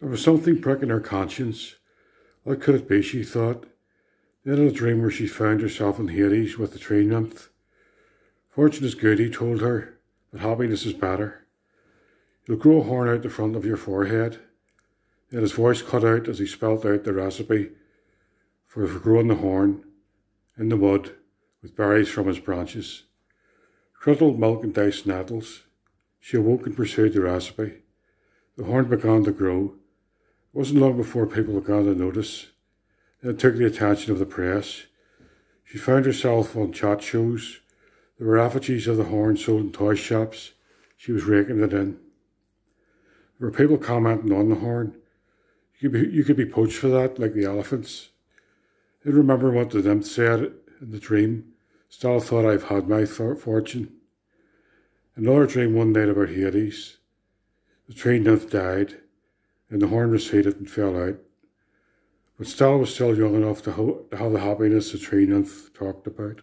There was something pricking her conscience. What could it be, she thought? in a dream where she found herself in Hades with the tree nymph. Fortune is good, he told her, but happiness is better. You'll grow a horn out the front of your forehead. And his voice cut out as he spelt out the recipe for growing the horn in the mud, with berries from his branches. Curdled milk and diced nettles, she awoke and pursued the recipe. The horn began to grow wasn't long before people got to notice and took the attention of the press. She found herself on chat shows. There were effigies of the horn sold in toy shops. She was raking it in. There were people commenting on the horn. You could be, you could be poached for that, like the elephants. I remember what the nymph said in the dream. Still thought I've had my th- fortune. Another dream one night about Hades. The tree nymph died and the horn receded and fell out. But Stella was still young enough to, ho- to have the happiness the three nymph talked about.